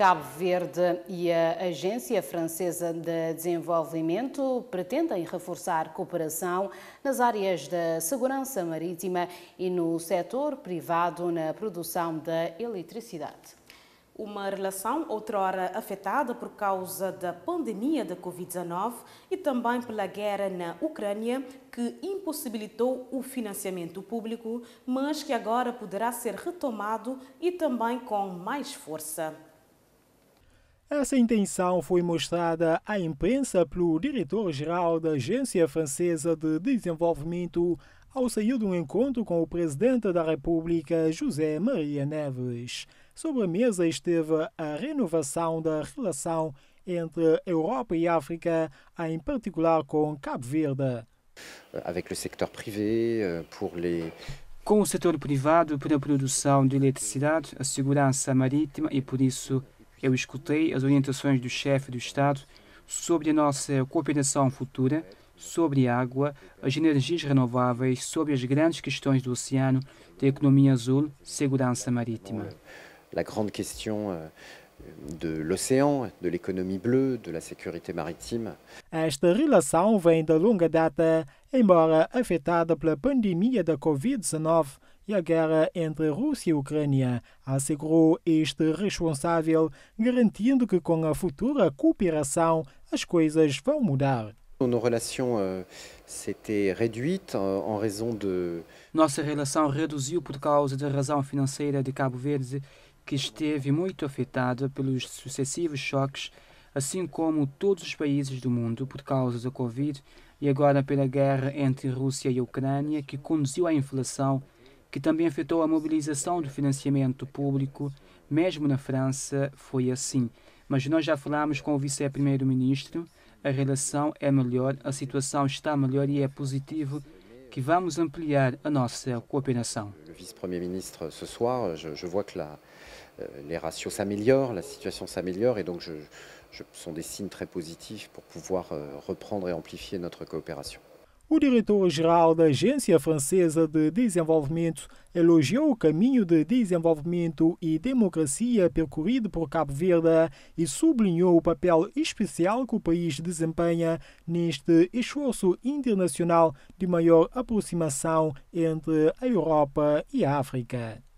Cabo Verde e a Agência Francesa de Desenvolvimento pretendem reforçar cooperação nas áreas da segurança marítima e no setor privado na produção da eletricidade. Uma relação outrora afetada por causa da pandemia da Covid-19 e também pela guerra na Ucrânia, que impossibilitou o financiamento público, mas que agora poderá ser retomado e também com mais força. Essa intenção foi mostrada à imprensa pelo diretor-geral da Agência Francesa de Desenvolvimento ao sair de um encontro com o presidente da República, José Maria Neves. Sobre a mesa esteve a renovação da relação entre Europa e África, em particular com Cabo Verde. Avec le secteur privé, euh, pour les com o setor privado para a produção de eletricidade, a segurança marítima e, por isso, eu escutei as orientações do chefe do Estado sobre a nossa cooperação futura, sobre a água, as energias renováveis, sobre as grandes questões do oceano, da economia azul, segurança marítima. A grande questão euh, do oceano, da economia bleue, da segurança marítima. Esta relação vem de longa data, embora afetada pela pandemia da Covid-19 e a guerra entre Rússia e Ucrânia, assegurou este responsável, garantindo que com a futura cooperação as coisas vão mudar. Euh, euh, Nossa relação reduziu por causa da razão financeira de Cabo Verde, que esteve muito afetada pelos sucessivos choques, assim como todos os países do mundo por causa da Covid e agora pela guerra entre Rússia e Ucrânia, que conduziu à inflação que também afetou a mobilização do financiamento público, mesmo na França foi assim. Mas nós já falámos com o vice-primeiro-ministro, a relação é melhor, a situação está melhor e é positivo que vamos ampliar a nossa cooperação. O vice primeiro ministro ce soir, je, je vois que la, euh, les ratios s'améliorent, la situation s'améliore et donc je, je, sont des signes très positifs pour pouvoir euh, reprendre et amplifier notre coopération. O diretor-geral da Agência Francesa de Desenvolvimento elogiou o caminho de desenvolvimento e democracia percorrido por Cabo Verde e sublinhou o papel especial que o país desempenha neste esforço internacional de maior aproximação entre a Europa e a África.